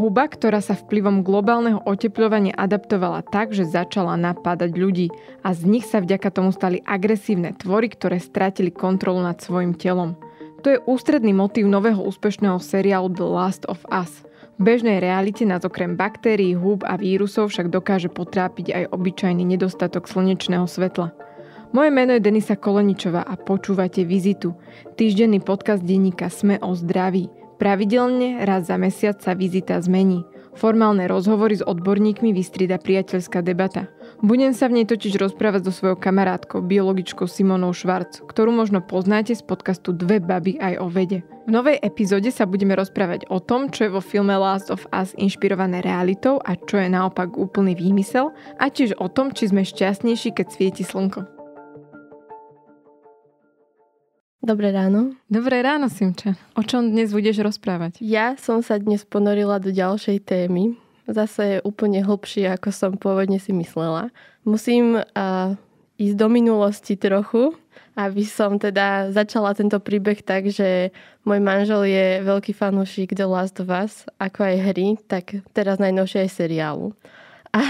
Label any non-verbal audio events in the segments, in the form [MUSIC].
Huba, ktorá sa vplyvom globálneho oteplovania adaptovala tak, že začala napádať ľudí a z nich sa vďaka tomu stali agresívne tvory, ktoré stratili kontrolu nad svojim telom. To je ústredný motív nového úspešného seriálu The Last of Us. V bežnej realite nás okrem baktérií, húb a vírusov však dokáže potrápiť aj obyčajný nedostatok slnečného svetla. Moje meno je Denisa Koleničová a počúvate Vizitu, týždenný podcast denníka Sme o zdraví – Pravidelne raz za mesiac sa vizita zmení. Formálne rozhovory s odborníkmi vystrieda priateľská debata. Budem sa v nej totiž rozprávať so svojou kamarátkou, biologičkou Simonou Švarc, ktorú možno poznáte z podcastu Dve baby aj o vede. V novej epizóde sa budeme rozprávať o tom, čo je vo filme Last of Us inšpirované realitou a čo je naopak úplný výmysel a tiež o tom, či sme šťastnejší, keď svieti slnko. Dobré ráno. Dobré ráno, Simča. O čom dnes budeš rozprávať? Ja som sa dnes ponorila do ďalšej témy. Zase je úplne hlbšie, ako som pôvodne si myslela. Musím uh, ísť do minulosti trochu, aby som teda začala tento príbeh tak, že môj manžel je veľký fanúšik The Last of Us, ako aj hry, tak teraz najnovšie aj seriálu. A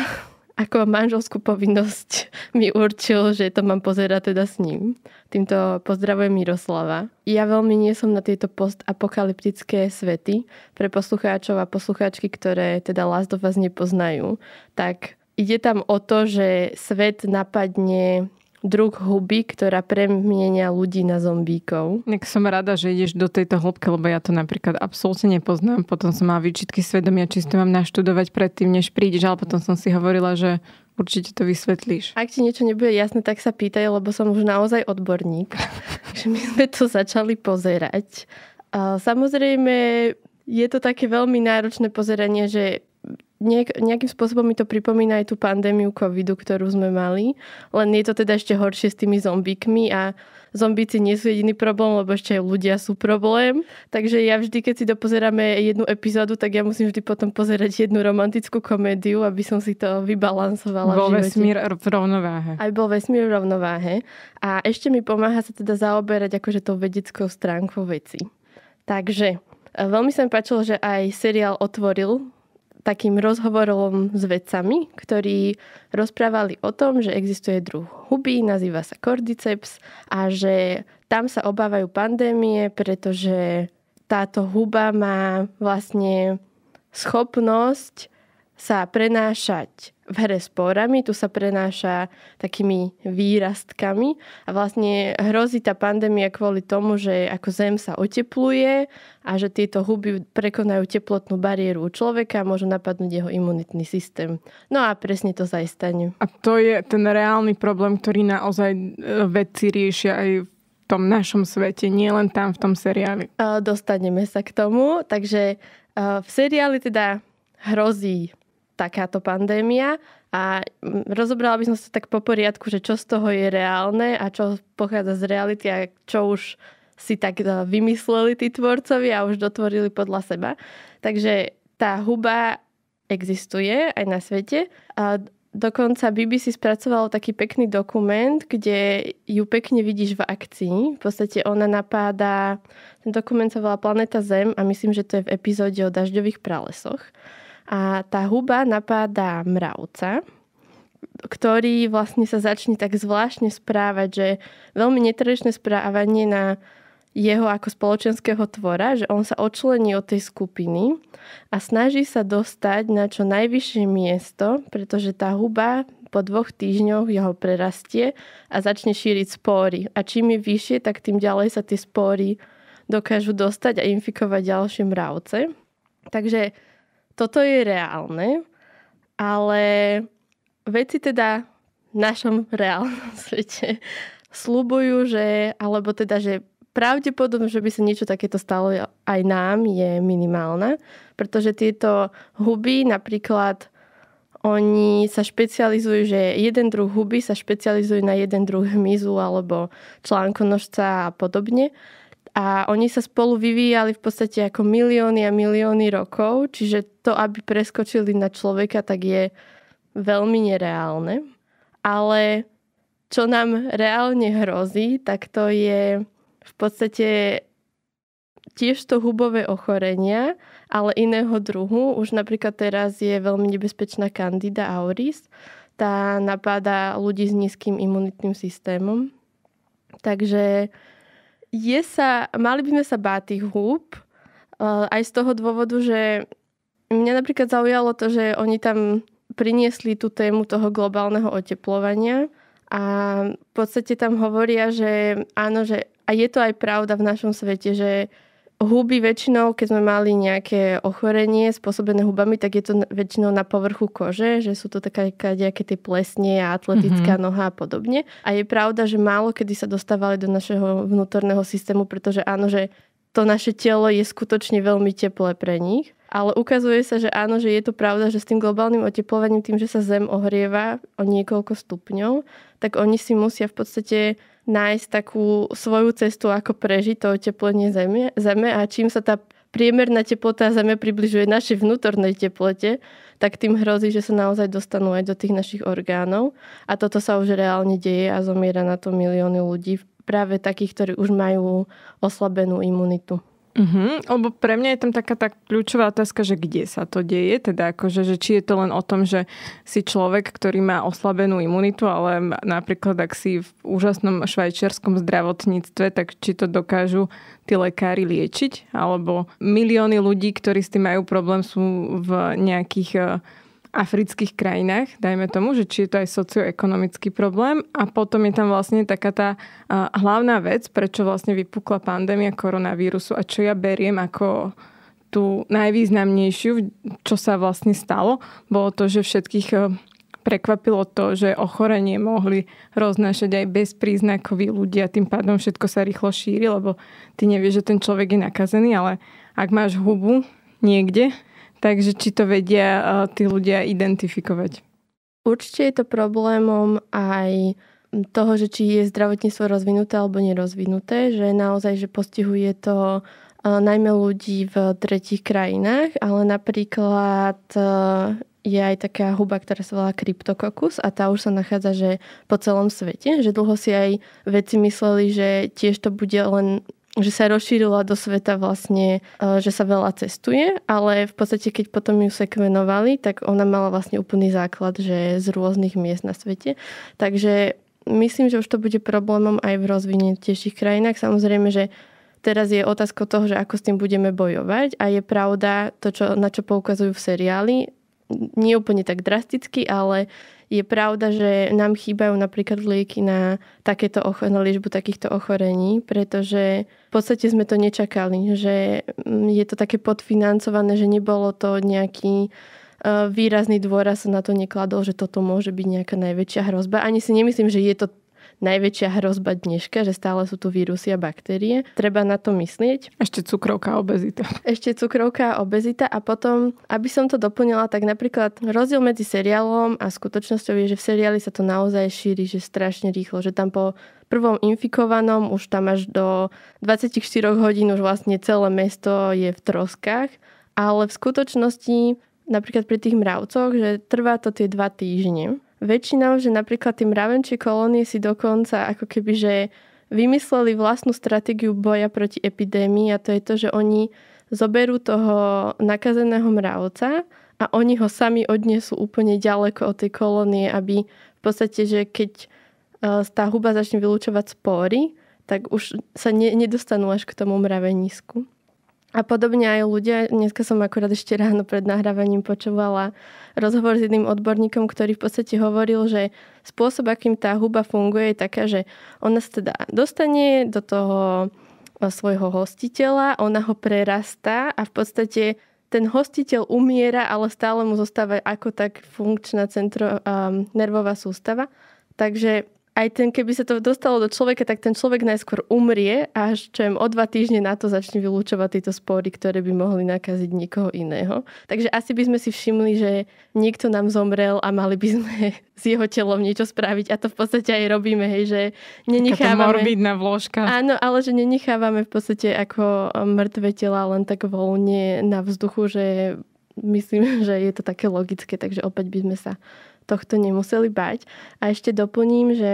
ako manželskú povinnosť [LAUGHS] mi určil, že to mám pozerať teda s ním. Týmto pozdravujem Miroslava. Ja veľmi nie som na tieto postapokalyptické svety pre poslucháčov a poslucháčky, ktoré teda Last of Us nepoznajú. Tak ide tam o to, že svet napadne druh huby, ktorá premienia ľudí na zombíkov. Tak som rada, že ideš do tejto hĺbky, lebo ja to napríklad absolútne nepoznám. Potom som mala výčitky svedomia, či to mám naštudovať predtým, než prídeš, ale potom som si hovorila, že určite to vysvetlíš. Ak ti niečo nebude jasné, tak sa pýtaj, lebo som už naozaj odborník. [LAUGHS] Takže my sme to začali pozerať. Samozrejme, je to také veľmi náročné pozeranie, že nejak, nejakým spôsobom mi to pripomína aj tú pandémiu covidu, ktorú sme mali. Len je to teda ešte horšie s tými zombíkmi a zombíci nie sú jediný problém, lebo ešte aj ľudia sú problém. Takže ja vždy, keď si dopozeráme jednu epizódu, tak ja musím vždy potom pozerať jednu romantickú komédiu, aby som si to vybalansovala. Bol v vesmír v rovnováhe. Aj bol vesmír v rovnováhe. A ešte mi pomáha sa teda zaoberať akože tou vedeckou stránkou veci. Takže e, Veľmi sa mi páčilo, že aj seriál otvoril takým rozhovorom s vedcami, ktorí rozprávali o tom, že existuje druh huby, nazýva sa cordyceps a že tam sa obávajú pandémie, pretože táto huba má vlastne schopnosť sa prenášať v hre s pórami, tu sa prenáša takými výrastkami a vlastne hrozí tá pandémia kvôli tomu, že ako zem sa otepluje a že tieto huby prekonajú teplotnú bariéru u človeka a môžu napadnúť jeho imunitný systém. No a presne to zaistane. A to je ten reálny problém, ktorý naozaj e, vedci riešia aj v tom našom svete, nielen tam v tom seriáli. Dostaneme sa k tomu. Takže e, v seriáli teda hrozí takáto pandémia a mm, rozobrala by som sa tak po poriadku, že čo z toho je reálne a čo pochádza z reality a čo už si tak e, vymysleli tí tvorcovi a už dotvorili podľa seba. Takže tá huba existuje aj na svete. A dokonca BBC spracovalo taký pekný dokument, kde ju pekne vidíš v akcii. V podstate ona napáda, ten dokument sa volá Planeta Zem a myslím, že to je v epizóde o dažďových pralesoch. A tá huba napáda mravca, ktorý vlastne sa začne tak zvláštne správať, že veľmi netradičné správanie na jeho ako spoločenského tvora, že on sa odčlení od tej skupiny a snaží sa dostať na čo najvyššie miesto, pretože tá huba po dvoch týždňoch jeho prerastie a začne šíriť spóry. A čím je vyššie, tak tým ďalej sa tie spóry dokážu dostať a infikovať ďalšie mravce. Takže toto je reálne, ale veci teda v našom [LAUGHS] reálnom svete slubujú, že, alebo teda, že pravdepodobne, že by sa niečo takéto stalo aj nám, je minimálna, pretože tieto huby napríklad oni sa špecializujú, že jeden druh huby sa špecializujú na jeden druh hmyzu alebo článkonožca a podobne. A oni sa spolu vyvíjali v podstate ako milióny a milióny rokov, čiže to, aby preskočili na človeka, tak je veľmi nereálne. Ale čo nám reálne hrozí, tak to je v podstate tiež to hubové ochorenia, ale iného druhu. Už napríklad teraz je veľmi nebezpečná kandida auris. Tá napáda ľudí s nízkym imunitným systémom. Takže je sa, mali by sme sa báť tých húb, eh, aj z toho dôvodu, že mňa napríklad zaujalo to, že oni tam priniesli tú tému toho globálneho oteplovania a v podstate tam hovoria, že áno, že a je to aj pravda v našom svete, že Huby väčšinou, keď sme mali nejaké ochorenie spôsobené hubami, tak je to väčšinou na povrchu kože, že sú to také nejaké tie plesne a atletická mm-hmm. noha a podobne. A je pravda, že málo kedy sa dostávali do našeho vnútorného systému, pretože áno, že to naše telo je skutočne veľmi teplé pre nich. Ale ukazuje sa, že áno, že je to pravda, že s tým globálnym oteplovaním, tým, že sa Zem ohrieva o niekoľko stupňov, tak oni si musia v podstate nájsť takú svoju cestu, ako prežiť to oteplenie zeme, zeme a čím sa tá priemerná teplota Zeme približuje našej vnútornej teplote, tak tým hrozí, že sa naozaj dostanú aj do tých našich orgánov. A toto sa už reálne deje a zomiera na to milióny ľudí, práve takých, ktorí už majú oslabenú imunitu. Uh-huh, lebo pre mňa je tam taká tá kľúčová otázka, že kde sa to deje, teda akože, že či je to len o tom, že si človek, ktorý má oslabenú imunitu, ale napríklad ak si v úžasnom švajčiarskom zdravotníctve, tak či to dokážu tí lekári liečiť, alebo milióny ľudí, ktorí s tým majú problém, sú v nejakých e, afrických krajinách, dajme tomu, že či je to aj socioekonomický problém. A potom je tam vlastne taká tá hlavná vec, prečo vlastne vypukla pandémia koronavírusu a čo ja beriem ako tú najvýznamnejšiu, čo sa vlastne stalo, bolo to, že všetkých e, prekvapilo to, že ochorenie mohli roznášať aj bezpríznakoví ľudia, tým pádom všetko sa rýchlo šíri, lebo ty nevieš, že ten človek je nakazený, ale ak máš hubu niekde Takže či to vedia eh, tí ľudia identifikovať? Určite je to problémom aj toho, že či je zdravotníctvo rozvinuté alebo nerozvinuté, že naozaj, že postihuje to eh, najmä ľudí v tretich krajinách, ale napríklad eh, je aj taká huba, ktorá sa volá kryptokokus a tá už sa nachádza že po celom svete, že dlho si aj veci mysleli, že tiež to bude len že sa rozšírila do sveta vlastne, e, že sa veľa cestuje, ale v podstate keď potom ju sekvenovali, tak ona mala vlastne úplný základ, že z rôznych miest na svete. Takže myslím, že už to bude problémom aj v rozvinutejších krajinách. Samozrejme, že teraz je otázka toho, že ako s tým budeme bojovať a je pravda to, čo, na čo poukazujú v seriáli, nie úplne tak drasticky, ale je pravda, že nám chýbajú napríklad lieky na, takéto ocho- na liežbu takýchto ochorení, pretože v podstate sme to nečakali, že mm, je to také podfinancované, že nebolo to nejaký e, výrazný dôraz na to nekladol, že toto môže byť nejaká najväčšia hrozba. Ani si nemyslím, že je to najväčšia hrozba dneška, že stále sú tu vírusy a baktérie. Treba na to myslieť. Ešte cukrovka a obezita. Ešte cukrovka a obezita a potom, aby som to doplnila, tak napríklad rozdiel medzi seriálom a skutočnosťou je, že v seriáli sa to naozaj šíri, že strašne rýchlo, že tam po prvom infikovanom už tam až do 24 hodín už vlastne celé mesto je v troskách, ale v skutočnosti napríklad pri tých mravcoch, že trvá to tie dva týždne väčšinou, že napríklad tie mravenčie kolónie si dokonca ako keby, že vymysleli vlastnú stratégiu boja proti epidémii a to je to, že oni zoberú toho nakazeného mravca a oni ho sami odnesú úplne ďaleko od tej kolónie, aby v podstate, že keď e, tá huba začne vylúčovať spory, tak už sa ne, nedostanú až k tomu mravenisku. A podobne aj ľudia, dneska som akurát ešte ráno pred nahrávaním počúvala rozhovor s jedným odborníkom, ktorý v podstate hovoril, že spôsob, akým tá huba funguje, je taká, že ona sa teda dostane do toho e, svojho hostiteľa, ona ho prerastá a v podstate ten hostiteľ umiera, ale stále mu zostáva ako tak funkčná centro, um, nervová sústava. Takže aj ten, keby sa to dostalo do človeka, tak ten človek najskôr umrie a až čo o dva týždne na to začne vylúčovať tieto spory, ktoré by mohli nakaziť niekoho iného. Takže asi by sme si všimli, že niekto nám zomrel a mali by sme [LAUGHS] s jeho telom niečo spraviť a to v podstate aj robíme, hej, že nenechávame... Taká morbidná vložka. Áno, ale že nenechávame v podstate ako eh, mŕtve tela len tak voľne na vzduchu, že myslím, [LAUGHS] že je to také logické, takže opäť by sme sa tohto nemuseli bať. A ešte doplním, že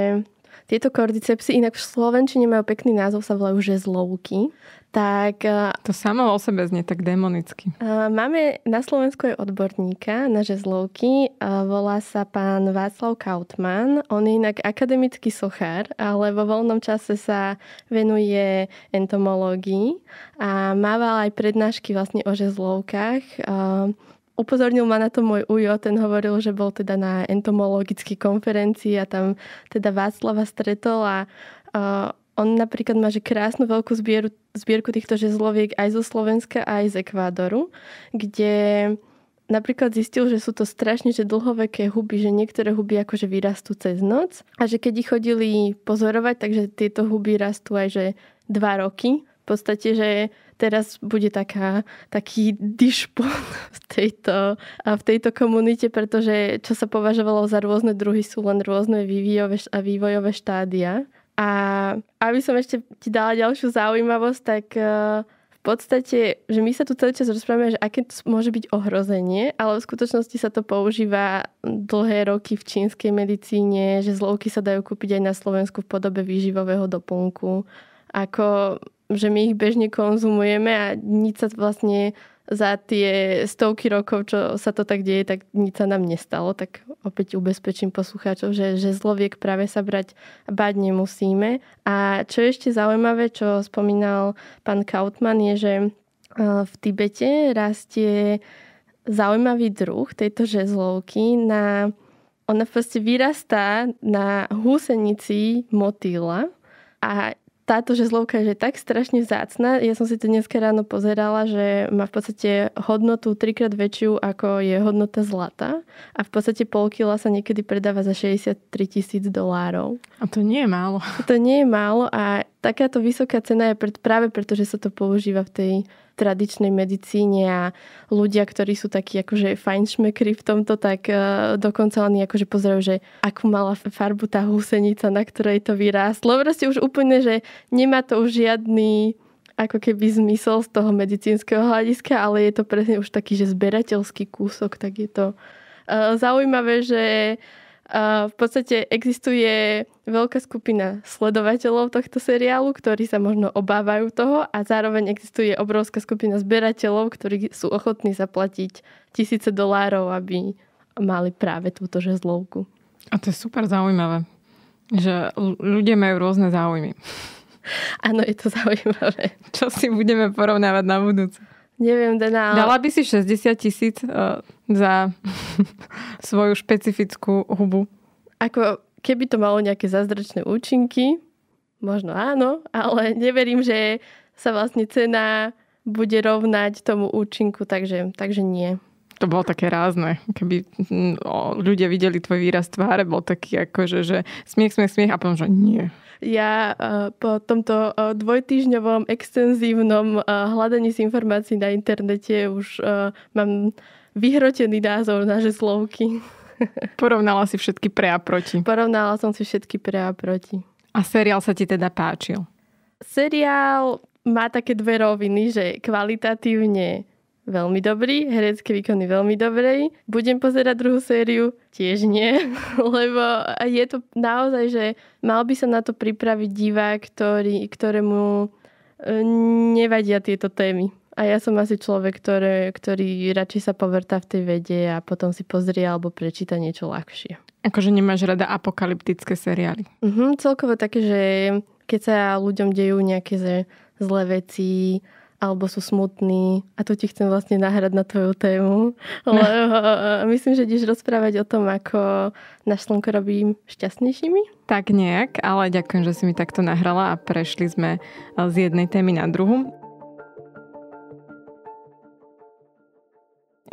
tieto kordycepsy inak v Slovenčine majú pekný názov, sa volajú žezlovky. Tak, e, to samo o sebe znie tak demonicky. E, máme na Slovensku aj odborníka na žezlovky. E, volá sa pán Václav Kautman. On je inak akademický sochár, ale vo voľnom čase sa venuje entomológii a mával aj prednášky vlastne o žezlovkách upozornil ma na to môj ujo, ten hovoril, že bol teda na entomologickej konferencii a tam teda Václava stretol a uh, on napríklad má že krásnu veľkú zbieru, zbierku týchto žezloviek aj zo Slovenska, aj z Ekvádoru, kde Napríklad zistil, že sú to strašne že dlhoveké huby, že niektoré huby akože vyrastú cez noc a že keď ich chodili pozorovať, takže tieto huby rastú aj že dva roky. V podstate, že teraz bude taká, taký dišpon v tejto, v tejto komunite, pretože čo sa považovalo za rôzne druhy sú len rôzne vývojové a vývojové štádia. A aby som ešte ti dala ďalšiu zaujímavosť, tak e, v podstate, že my sa tu celý čas rozprávame, že aké môže byť ohrozenie, ale v skutočnosti sa to používa dlhé roky v čínskej medicíne, že zlovky sa dajú kúpiť aj na Slovensku v podobe výživového doplnku. Ako že my ich bežne konzumujeme a nič sa vlastne za tie stovky rokov, čo sa to tak deje, tak nič sa nám nestalo. Tak opäť ubezpečím poslucháčov, že, že zloviek práve sa brať bať nemusíme. A čo je ešte zaujímavé, čo spomínal pán Kautman, je, že e, v Tibete rastie zaujímavý druh tejto žezlovky na... Ona proste vyrastá na húsenici motýla a táto žezlovka je tak strašne zácna. Ja som si to dneska ráno pozerala, že má v podstate hodnotu trikrát väčšiu, ako je hodnota zlata. A v podstate pol kila sa niekedy predáva za 63 tisíc dolárov. A to nie je málo. To nie je málo a takáto vysoká cena je pred, práve preto, že sa to používa v tej tradičnej medicíne a ľudia, ktorí sú takí akože šmekri v tomto, tak uh, dokonca oni akože pozerajú, že akú mala farbu tá húsenica, na ktorej to vyrástlo. Proste už úplne, že nemá to už žiadny ako keby zmysel z toho medicínskeho hľadiska, ale je to presne už taký, že zberateľský kúsok, tak je to uh, zaujímavé, že uh, v podstate existuje veľká skupina sledovateľov tohto seriálu, ktorí sa možno obávajú toho a zároveň existuje obrovská skupina zberateľov, ktorí sú ochotní zaplatiť tisíce dolárov, aby mali práve túto žezlovku. A to je super zaujímavé, že ľudia majú rôzne záujmy. Áno, je to [LAUGHS] zaujímavé. Čo si budeme porovnávať na budúce? Neviem, Dana. Ale... Dala by si 60 tisíc uh, za [LAUGHS] svoju špecifickú hubu. Ako keby to malo nejaké zázračné účinky, možno áno, ale [LAUGHS] neverím, že sa vlastne cena bude rovnať tomu účinku, takže, takže nie. To bolo také rázne. Keby no, ľudia videli tvoj výraz tváre, bol taký ako, že smiech, smiech, smiech a potom, že nie. Ja e, po tomto e, dvojtýžňovom extenzívnom e, hľadaní si informácií na internete už mám vyhrotený názor na žeslovky. [LAUGHS] Porovnala si všetky pre a proti. Porovnala som si všetky pre a proti. A seriál sa ti teda páčil? Seriál má také dve roviny, že kvalitatívne veľmi dobrý, herecké výkony veľmi dobré. Budem pozerať druhú sériu? Tiež nie, [LAUGHS] lebo je to naozaj, že mal by sa na to pripraviť divák, ktorý, ktorému e, nevadia tieto témy. A ja som asi človek, ktoré, ktorý radšej sa povrta v tej vede a potom si pozrie alebo prečíta niečo ľahšie. Akože nemáš rada apokalyptické seriály? Mhm, celkovo také, že keď sa ľuďom dejú nejaké zlé veci, alebo sú smutní. A tu ti chcem vlastne nahrať na tvoju tému. [LAUGHS] Lebo [LAUGHS] eh, myslím, že ideš rozprávať o tom, ako náš slnko robí šťastnejšími. Tak nejak, ale ďakujem, že si mi takto nahrala a prešli sme eh, z jednej témy na druhu.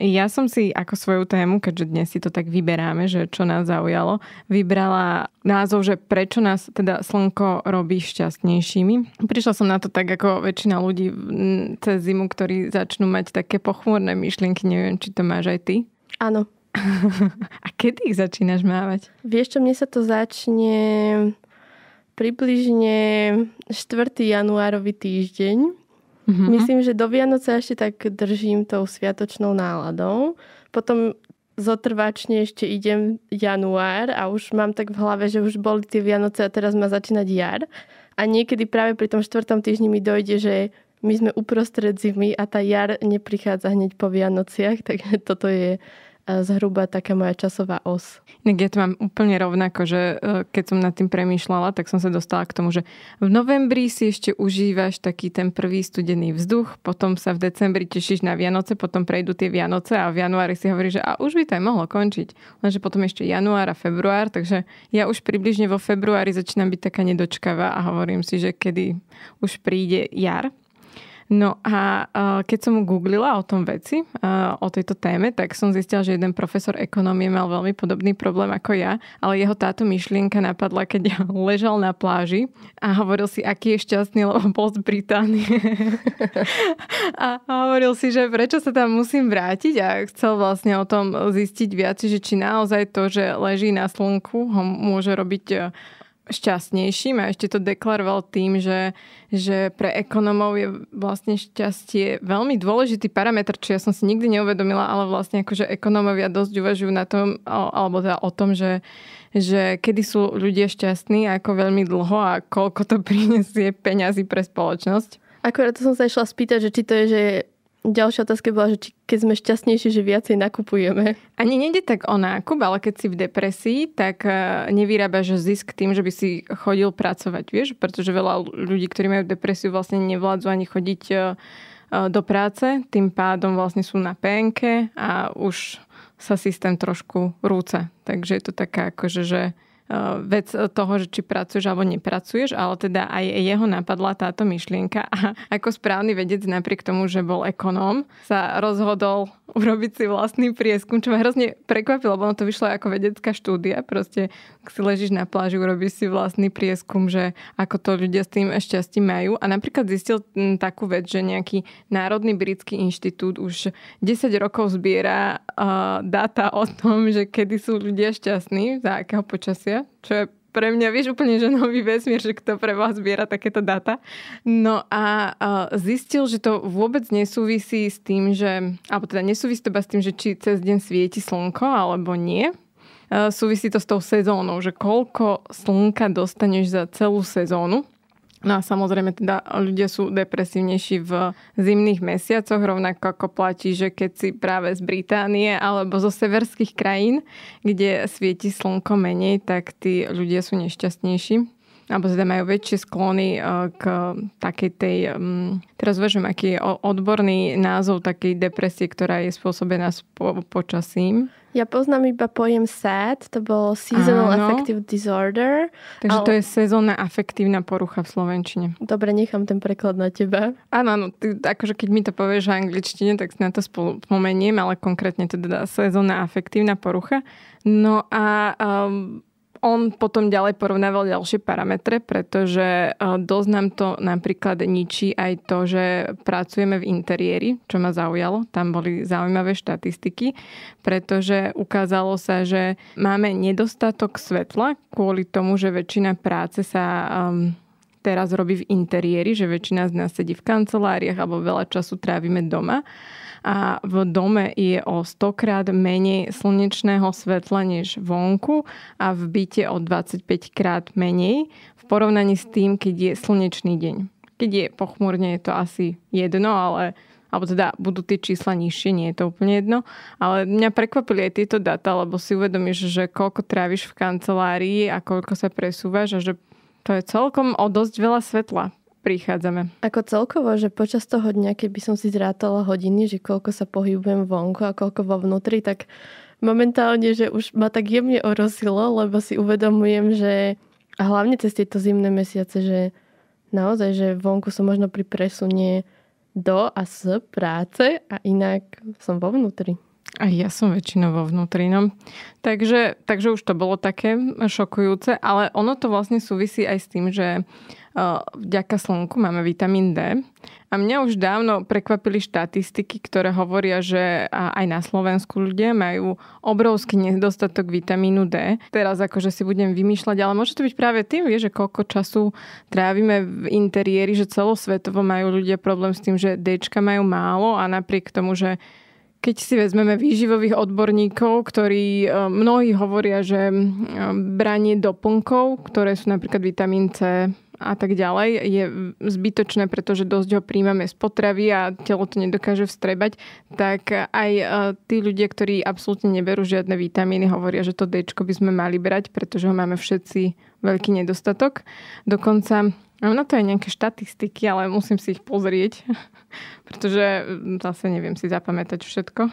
Ja som si ako svoju tému, keďže dnes si to tak vyberáme, že čo nás zaujalo, vybrala názov, že prečo nás teda slnko robí šťastnejšími. Prišla som na to tak ako väčšina ľudí cez zimu, ktorí začnú mať také pochmúrne myšlienky. Neviem, či to máš aj ty. Áno. [LAUGHS] A kedy ich začínaš mávať? Vieš čo, mne sa to začne približne 4. januárový týždeň Mm-hmm. Myslím, že do Vianoce ešte tak držím tou sviatočnou náladou. Potom zotrvačne ešte idem január a už mám tak v hlave, že už boli tie Vianoce a teraz má začínať jar. A niekedy práve pri tom štvrtom týždni mi dojde, že my sme uprostred zimy a tá jar neprichádza hneď po Vianociach, [LAUGHS] takže toto je zhruba taká moja časová os. Ja to mám úplne rovnako, že e, keď som nad tým premýšľala, tak som sa dostala k tomu, že v novembri si ešte užívaš taký ten prvý studený vzduch, potom sa v decembri tešíš na Vianoce, potom prejdú tie Vianoce a v januári si hovorí, že a už by to aj mohlo končiť. Lenže potom ešte január a február, takže ja už približne vo februári začínam byť taká nedočkavá a hovorím si, že kedy už príde jar, No a keď som mu googlila o tom veci, o tejto téme, tak som zistila, že jeden profesor ekonómie mal veľmi podobný problém ako ja, ale jeho táto myšlienka napadla, keď [LAUGHS] ležal na pláži a hovoril si, aký je šťastný, lebo bol z Británie. [LAUGHS] a hovoril si, že prečo sa tam musím vrátiť a chcel vlastne o tom zistiť viac, že či naozaj to, že leží na slnku, ho môže robiť šťastnejším a ešte to deklaroval tým, že, že pre ekonomov je vlastne šťastie veľmi dôležitý parametr, čo ja som si nikdy neuvedomila, ale vlastne akože ekonomovia dosť uvažujú na tom, alebo teda o tom, že, že kedy sú ľudia šťastní a ako veľmi dlho a koľko to [LAUGHS] prinesie peňazí pre spoločnosť. Akorát to som sa išla spýtať, že či to je, že ďalšia otázka bola, že či, keď sme šťastnejší, že viacej nakupujeme. Ani nejde tak o nákup, ale keď si v depresii, tak e, nevyrábaš zisk tým, že by si chodil pracovať, vieš? Pretože veľa ľudí, ktorí majú depresiu, vlastne nevládzu ani chodiť e, e, do práce, tým pádom vlastne sú na penke a už sa systém trošku rúca. Takže je to taká akože, že E, vec toho, že či pracuješ alebo nepracuješ, ale teda aj jeho napadla táto myšlienka a ako správny vedec napriek tomu, že bol ekonóm, sa rozhodol urobiť si vlastný prieskum, čo ma hrozne prekvapilo, lebo ono to vyšlo ako vedecká štúdia. Proste, ak si ležíš na pláži, urobíš si vlastný prieskum, že ako to ľudia s tým šťastím majú. A napríklad zistil takú vec, že nejaký Národný britský inštitút už 10 rokov zbiera uh, dáta o tom, že kedy sú ľudia šťastní, za akého počasia, čo je pre mňa, vieš, úplne že nový vesmír, že kto pre vás zbiera takéto data. No a zistil, že to vôbec nesúvisí s tým, že, alebo teda nesúvisí to s tým, že či cez deň svieti slnko alebo nie. E, súvisí to s tou sezónou, že koľko slnka dostaneš za celú sezónu. No a samozrejme teda ľudia sú depresívnejší v zimných mesiacoch, rovnako ako platí, že keď si práve z Británie alebo zo severských krajín, kde svieti slnko menej, tak tí ľudia sú nešťastnejší alebo teda majú väčšie sklony e, k takej tej, mm, teraz vežem, aký je odborný názov takej depresie, ktorá je spôsobená počasím. Ja poznám iba pojem SAD, to bolo Seasonal Áno. Affective Disorder. Takže ale... to je sezónna afektívna porucha v Slovenčine. Dobre, nechám ten preklad na teba. Áno, no, ty, akože keď mi to povieš v angličtine, tak si na to spolu spomeniem, ale konkrétne teda sezónna afektívna porucha. No a um, on potom ďalej porovnával ďalšie parametre, pretože e, dosť nám to napríklad ničí aj to, že pracujeme v interiéri, čo ma zaujalo. Tam boli zaujímavé štatistiky, pretože ukázalo sa, že máme nedostatok svetla kvôli tomu, že väčšina práce sa um, teraz robí v interiéri, že väčšina z nás sedí v kanceláriách alebo veľa času trávime doma a v dome je o 100 krát menej slnečného svetla než vonku a v byte o 25 krát menej v porovnaní s tým, keď je slnečný deň. Keď je pochmúrne, je to asi jedno, ale alebo teda budú tie čísla nižšie, nie je to úplne jedno. Ale mňa prekvapili aj tieto data, lebo si uvedomíš, že koľko tráviš v kancelárii a koľko sa presúvaš a že to je celkom o dosť veľa svetla prichádzame. Ako celkovo, že počas toho dňa, keby som si zrátala hodiny, že koľko sa pohybujem vonku a koľko vo vnútri, tak momentálne, že už ma tak jemne orosilo, lebo si uvedomujem, že a hlavne cez tieto zimné mesiace, že naozaj, že vonku som možno pri presunie do a z práce a inak som vo vnútri. A ja som väčšinou vo vnútri, no. Takže, takže už to bolo také šokujúce, ale ono to vlastne súvisí aj s tým, že uh, vďaka slnku máme vitamín D. A mňa už dávno prekvapili štatistiky, ktoré hovoria, že aj na Slovensku ľudia majú obrovský nedostatok vitamínu D. Teraz akože si budem vymýšľať, ale môže to byť práve tým, vieš, že koľko času trávime v interiéri, že celosvetovo majú ľudia problém s tým, že D majú málo a napriek tomu, že keď si vezmeme výživových odborníkov, ktorí e, mnohí hovoria, že e, branie doplnkov, ktoré sú napríklad vitamín C, a tak ďalej je zbytočné, pretože dosť ho príjmame z potravy a telo to nedokáže vstrebať, tak aj e, tí ľudia, ktorí absolútne neberú žiadne vitamíny, hovoria, že to D by sme mali brať, pretože ho máme všetci veľký nedostatok. Dokonca Mám na to aj nejaké štatistiky, ale musím si ich pozrieť, [LAUGHS] pretože mm, zase neviem si zapamätať všetko.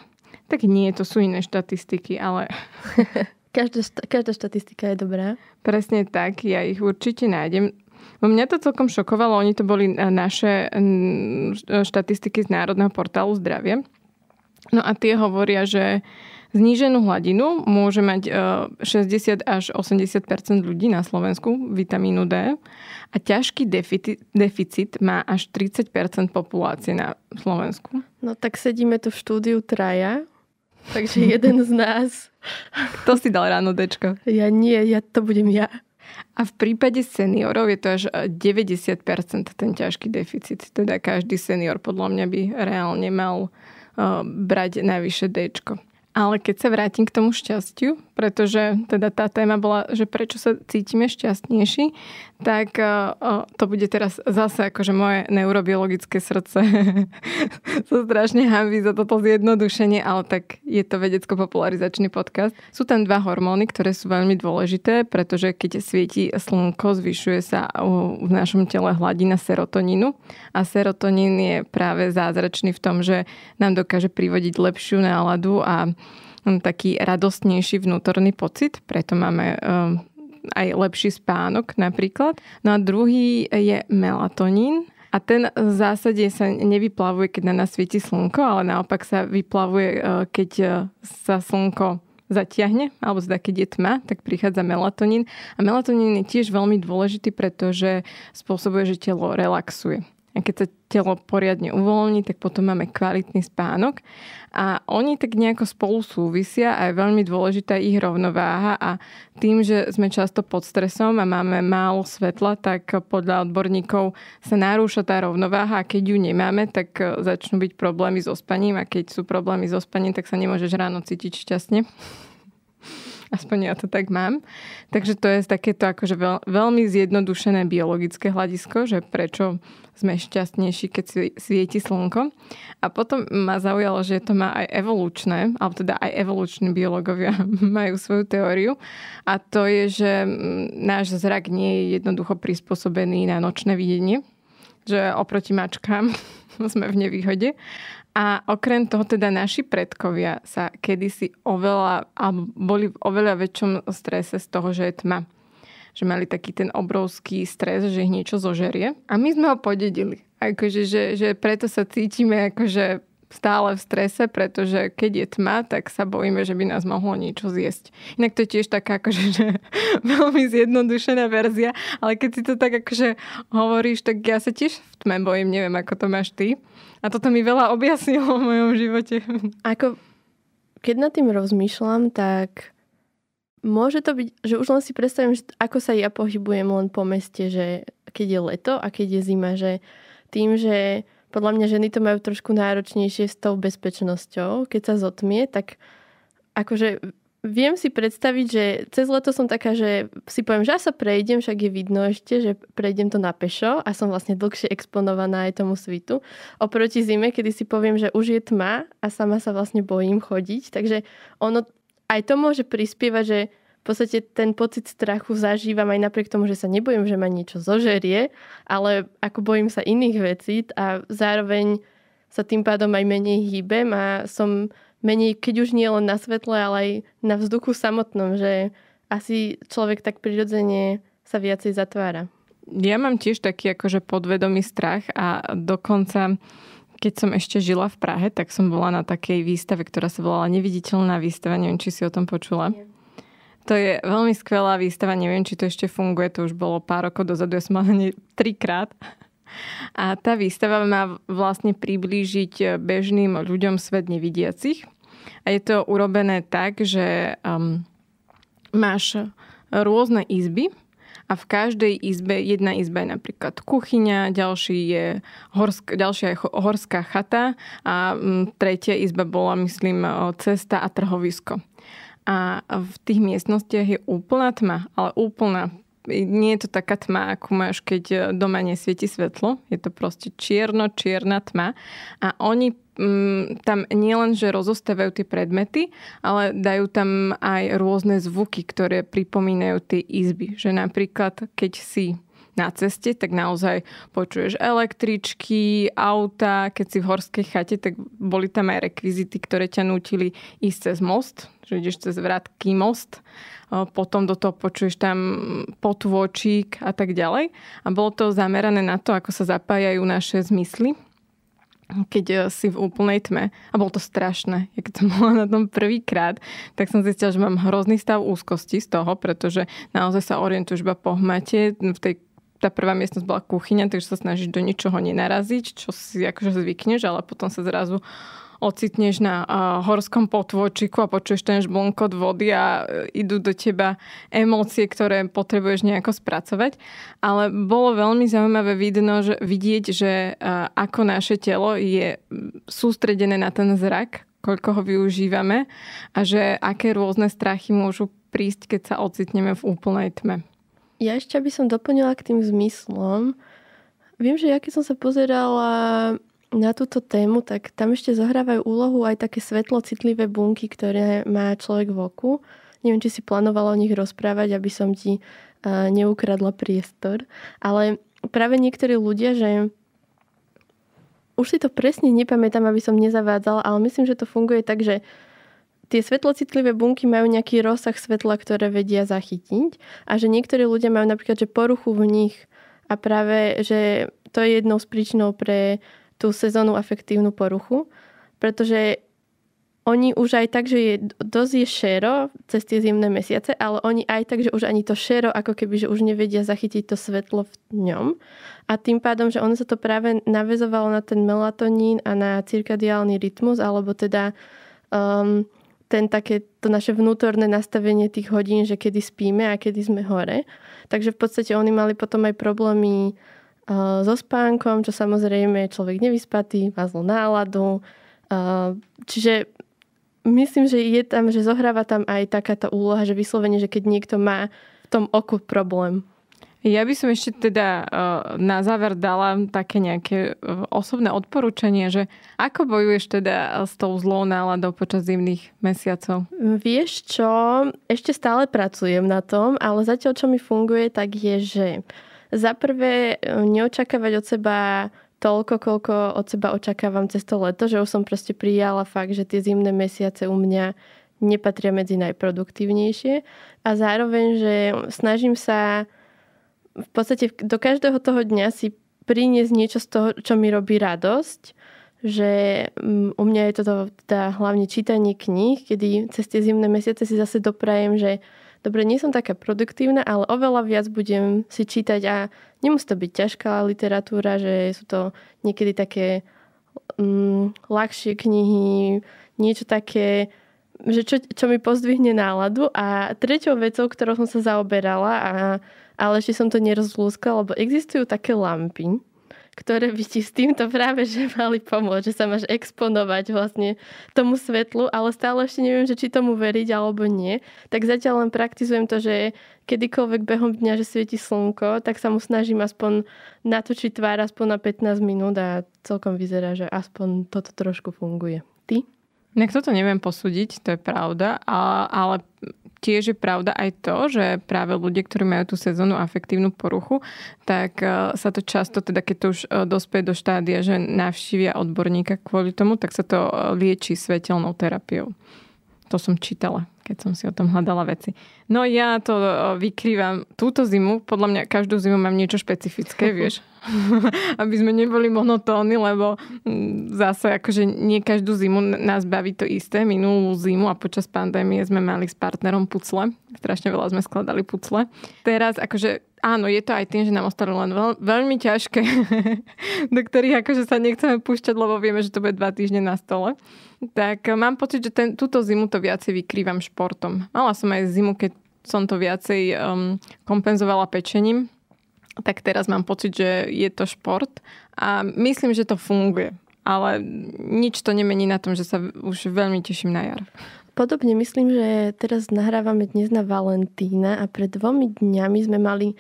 Tak nie, to sú iné štatistiky, ale... [LAUGHS] každá, každá štatistika je dobrá. Presne tak, ja ich určite nájdem. Mňa to celkom šokovalo, oni to boli eh, naše eh, štatistiky z Národného portálu zdravie. No a tie hovoria, že Zníženú hladinu môže mať 60 eh, až 80 ľudí na Slovensku vitamínu D a ťažký deficit má až 30 populácie na Slovensku. No tak sedíme tu v štúdiu traja, takže jeden z nás. To si dal ráno Dečko. Ja nie, ja to budem ja. A v prípade seniorov je to až 90% e, ten ťažký deficit. Teda každý senior podľa mňa by reálne mal e, brať najvyššie D. Ale keď sa vrátim k tomu šťastiu, pretože teda tá téma bola, že prečo sa cítime šťastnejší, tak e, e, to bude teraz zase akože moje neurobiologické srdce [LAUGHS] sa strašne hambí za toto zjednodušenie, ale tak je to vedecko-popularizačný podcast. Sú tam dva hormóny, ktoré sú veľmi dôležité, pretože keď svieti slnko, zvyšuje sa v našom tele hladina serotonínu. a serotonín je práve zázračný v tom, že nám dokáže privodiť lepšiu náladu a Hm, taký radostnejší vnútorný pocit, preto máme ehm, aj lepší spánok napríklad. No a druhý je melatonín, a ten v zásade sa nevyplavuje, keď na nás svieti slnko, ale naopak sa vyplavuje, e, keď e, sa slnko zatiahne, alebo zda keď je tma, tak prichádza melatonín. A melatonín je tiež veľmi dôležitý, pretože spôsobuje, že telo relaxuje. A keď sa telo poriadne uvoľní, tak potom máme kvalitný spánok. A oni tak nejako spolu súvisia a je veľmi dôležitá ich rovnováha a tým, že sme často pod stresom a máme málo svetla, tak podľa odborníkov sa narúša tá rovnováha a keď ju nemáme, tak začnú byť problémy so spaním a keď sú problémy so spaním, tak sa nemôžeš ráno cítiť šťastne aspoň ja to tak mám. Takže to je takéto akože veľ, veľmi zjednodušené biologické hľadisko, že prečo sme šťastnejší, keď svieti slnko. A potom ma zaujalo, že to má aj evolučné, alebo teda aj evoluční biológovia [LAUGHS] majú svoju teóriu. A to je, že mm, náš zrak nie je jednoducho prispôsobený na nočné videnie, že oproti mačkám [LAUGHS] sme v nevýhode. A okrem toho teda naši predkovia sa kedysi oveľa, a boli v oveľa väčšom strese z toho, že je tma. Že mali taký ten obrovský stres, že ich niečo zožerie. A my sme ho podedili. Akože, že, že preto sa cítime akože stále v strese, pretože keď je tma, tak sa bojíme, že by nás mohlo niečo zjesť. Inak to je tiež taká akože, že [LAUGHS] veľmi zjednodušená verzia, ale keď si to tak akože hovoríš, tak ja sa tiež v tme bojím, neviem, ako to máš ty. A toto mi veľa objasnilo v mojom živote. [LAUGHS] Ako, keď nad tým rozmýšľam, tak môže to byť, že už len si predstavím, že ako sa ja pohybujem len po meste, že keď je leto a keď je zima, že tým, že podľa mňa ženy to majú trošku náročnejšie s tou bezpečnosťou. Keď sa zotmie, tak akože viem si predstaviť, že cez leto som taká, že si poviem, že ja sa prejdem, však je vidno ešte, že prejdem to na pešo a som vlastne dlhšie exponovaná aj tomu svitu. Oproti zime, kedy si poviem, že už je tma a sama sa vlastne bojím chodiť. Takže ono aj to môže prispievať, že v podstate ten pocit strachu zažívam aj napriek tomu, že sa nebojím, že ma niečo zožerie, ale ako bojím sa iných vecí a zároveň sa tým pádom aj menej hýbem a som menej, keď už nie len na svetle, ale aj na vzduchu samotnom, že asi človek tak prirodzene sa viacej zatvára. Ja mám tiež taký akože podvedomý strach a dokonca keď som ešte žila v Prahe, tak som bola na takej výstave, ktorá sa volala Neviditeľná výstava. Neviem, či si o tom počula. Nie to je veľmi skvelá výstava, neviem, či to ešte funguje, to už bolo pár rokov dozadu, ja som mala trikrát. A tá výstava má vlastne priblížiť eh, bežným ľuďom svet nevidiacich. A je to urobené tak, že um, máš rôzne izby, a v každej izbe, jedna izba je napríklad kuchyňa, ďalší je horsk, ďalšia je horská chata a mm, tretia izba bola, myslím, eh, cesta a trhovisko a v tých miestnostiach je úplná tma, ale úplná. Nie je to taká tma, ako máš, keď e, doma nesvieti svetlo. Je to proste čierno, čierna tma. A oni mm, tam nielen, že rozostávajú tie predmety, ale dajú tam aj rôzne zvuky, ktoré pripomínajú tie izby. Že napríklad, keď si na ceste, tak naozaj počuješ električky, auta, keď si v horskej chate, tak boli tam aj rekvizity, ktoré ťa nutili ísť cez most, že ideš cez vratký most, potom do toho počuješ tam potvočík a tak ďalej. A bolo to zamerané na to, ako sa zapájajú naše zmysly, keď e, si v úplnej tme. A bolo to strašné. Ja keď som [LAUGHS] bola na tom prvýkrát, tak som zistila, že mám hrozný stav úzkosti z toho, pretože naozaj sa orientuješ iba po hmate v tej tá prvá miestnosť bola kuchyňa, takže sa snažíš do ničoho nenaraziť, čo si akože zvykneš, ale potom sa zrazu ocitneš na uh, horskom potvočiku a počuješ ten žblnkot vody a e, idú do teba emócie, ktoré potrebuješ nejako spracovať. Ale bolo veľmi zaujímavé vidno, že, vidieť, že uh, ako naše telo je sústredené na ten zrak, koľko ho využívame a že aké rôzne strachy môžu prísť, keď sa ocitneme v úplnej tme. Ja ešte by som doplnila k tým zmyslom. Viem, že ja keď som sa pozerala na túto tému, tak tam ešte zohrávajú úlohu aj také svetlocitlivé bunky, ktoré má človek v oku. Neviem, či si plánovala o nich rozprávať, aby som ti e, neukradla priestor. Ale práve niektorí ľudia, že už si to presne nepamätám, aby som nezavádzala, ale myslím, že to funguje tak, že tie svetlocitlivé bunky majú nejaký rozsah svetla, ktoré vedia zachytiť a že niektorí ľudia majú napríklad že poruchu v nich a práve, že to je jednou z príčinou pre tú sezónu afektívnu poruchu, pretože oni už aj tak, že je, dosť je šero cez tie zimné mesiace, ale oni aj tak, že už ani to šero, ako keby, že už nevedia zachytiť to svetlo v ňom. A tým pádom, že ono sa to práve navezovalo na ten melatonín a na cirkadiálny rytmus, alebo teda um, ten také to naše vnútorné nastavenie tých hodín, že kedy spíme a kedy sme hore. Takže v podstate oni mali potom aj problémy uh, so spánkom, čo samozrejme človek nevyspatý, má zlú náladu. Uh, čiže myslím, že je tam, že zohráva tam aj taká tá úloha, že vyslovene, že keď niekto má v tom oku problém. Ja by som ešte teda e, na záver dala také nejaké e, osobné odporúčanie, že ako bojuješ teda e, s tou zlou náladou počas zimných mesiacov? Vieš čo, ešte stále pracujem na tom, ale zatiaľ čo mi funguje, tak je, že za prvé neočakávať od seba toľko, koľko od seba očakávam cez to leto, že už som proste prijala fakt, že tie zimné mesiace u mňa nepatria medzi najproduktívnejšie a zároveň, že snažím sa v podstate do každého toho dňa si priniesť niečo z toho, čo mi robí radosť že mm, u mňa je toto teda hlavne čítanie kníh, kedy cez tie zimné mesiace si zase doprajem, že dobre, nie som taká produktívna, ale oveľa viac budem si čítať a nemusí to byť ťažká literatúra, že sú to niekedy také mm, ľahšie knihy, niečo také, že čo, čo mi pozdvihne náladu. A treťou vecou, ktorou som sa zaoberala, a, ale ešte som to nerozlúskala, lebo existujú také lampy, ktoré by ti s týmto práve že mali pomôcť, že sa máš exponovať vlastne tomu svetlu, ale stále ešte neviem, že či tomu veriť alebo nie. Tak zatiaľ len praktizujem to, že kedykoľvek behom dňa, že svieti slnko, tak sa mu snažím aspoň natočiť tvár aspoň na 15 minút a celkom vyzerá, že aspoň toto trošku funguje. Ty? Niekto toto neviem posúdiť, to je pravda, ale tiež je pravda aj to, že práve ľudia, ktorí majú tú sezónnu afektívnu poruchu, tak e, sa to často, teda keď to už e, dospie do štádia, že navštívia odborníka kvôli tomu, tak sa to e, lieči svetelnou terapiou. To som čítala keď som si o tom hľadala veci. No ja to e, vykrývam túto zimu, podľa mňa každú zimu mám niečo špecifické, [LAUGHS] vieš. [LAUGHS] Aby sme neboli monotóni, lebo mm, zase akože nie každú zimu nás baví to isté. Minulú zimu a počas pandémie sme mali s partnerom pucle. Strašne veľa sme skladali pucle. Teraz akože áno, je to aj tým, že nám ostalo len veľ, veľmi ťažké, [LAUGHS] do ktorých akože sa nechceme púšťať, lebo vieme, že to bude dva týždne na stole. Tak e, mám pocit, že ten, túto zimu to viacej vykrývam športom. Mala som aj zimu, keď som to viacej um, kompenzovala pečením, tak teraz mám pocit, že je to šport a myslím, že to funguje. Ale nič to nemení na tom, že sa už veľmi teším na jar. Podobne myslím, že teraz nahrávame dnes na Valentína a pred dvomi dňami sme mali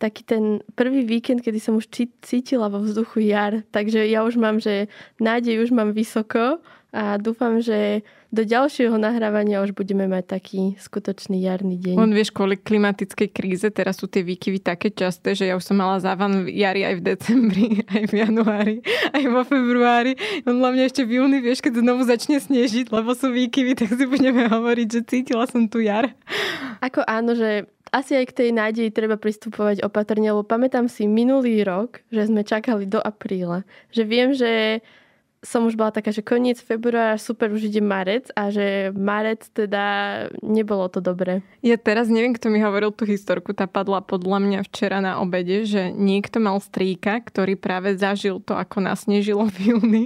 taký ten prvý víkend, kedy som už cítila vo vzduchu jar, takže ja už mám, že nádej už mám vysoko a dúfam, že do ďalšieho nahrávania už budeme mať taký skutočný jarný deň. On vieš, kvôli klimatickej kríze teraz sú tie výkyvy také časté, že ja už som mala závan v jari aj v decembri, [LAUGHS] aj v januári, aj vo februári. On hlavne ešte v júni, vieš, keď znovu začne snežiť, lebo sú výkyvy, [LAUGHS] tak si budeme hovoriť, že cítila som tu jar. Ako áno, že asi aj k tej nádeji treba pristupovať opatrne, lebo pamätám si minulý rok, že sme čakali do apríla. Že viem, že som už bola taká, že koniec februára, super, už ide marec a že marec teda nebolo to dobre. Ja teraz neviem, kto mi hovoril tú historku, tá padla podľa mňa včera na obede, že niekto mal strýka, ktorý práve zažil to, ako nasnežilo v júni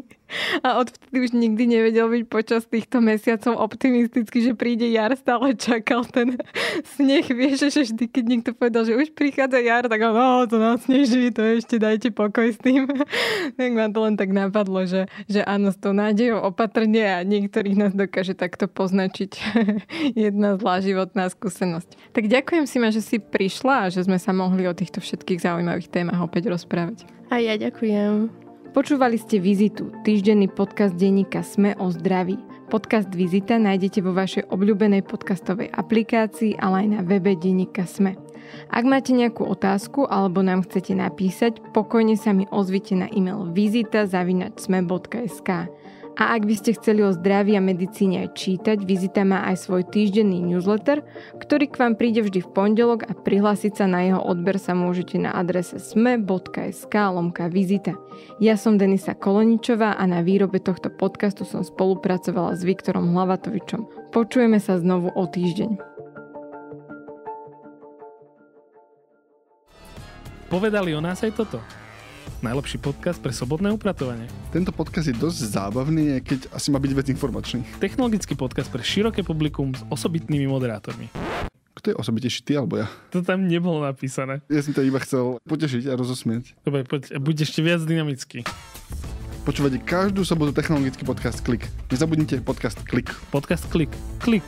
a odvtedy už nikdy nevedel byť počas týchto mesiacov optimisticky, že príde jar, stále čakal ten [LAUGHS] sneh. Vieš, že vždy, keď niekto povedal, že už prichádza jar, tak on, oh, to nás sneží, to ešte dajte pokoj s tým. [LAUGHS] tak ma to len tak napadlo, že, že áno, s tou nádejou opatrne a niektorých nás dokáže takto poznačiť [LAUGHS] jedna zlá životná skúsenosť. Tak ďakujem si ma, že si prišla a že sme sa mohli o týchto všetkých zaujímavých témach opäť rozprávať. A ja ďakujem. Počúvali ste Vizitu, týždenný podcast denníka Sme o zdraví. Podcast Vizita nájdete vo vašej obľúbenej podcastovej aplikácii, ale aj na webe denníka Sme. Ak máte nejakú otázku alebo nám chcete napísať, pokojne sa mi ozvite na e-mail vizita.sme.sk. A ak by ste chceli o zdraví a medicíne aj čítať, vizita má aj svoj týždenný newsletter, ktorý k vám príde vždy v pondelok a prihlásiť sa na jeho odber sa môžete na adrese sme.sk lomka vizita. Ja som Denisa Koloničová a na výrobe tohto podcastu som spolupracovala s Viktorom Hlavatovičom. Počujeme sa znovu o týždeň. Povedali o nás aj toto najlepší podcast pre slobodné upratovanie. Tento podcast je dosť zábavný, keď asi má byť vec informačný. Technologický podcast pre široké publikum s osobitnými moderátormi. Kto je osobitejší, ty alebo ja? To tam nebolo napísané. Ja som to iba chcel potešiť a rozosmieť. Dobre, poď, buď ešte viac dynamický. Počúvate každú sobotu technologický podcast Klik. Nezabudnite podcast Klik. Podcast Klik. Klik.